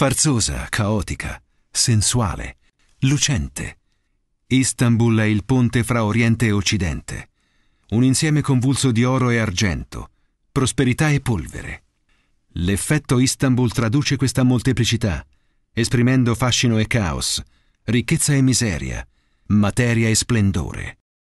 sfarzosa, caotica, sensuale, lucente. Istanbul è il ponte fra Oriente e Occidente, un insieme convulso di oro e argento, prosperità e polvere. L'effetto Istanbul traduce questa molteplicità, esprimendo fascino e caos, ricchezza e miseria, materia e splendore.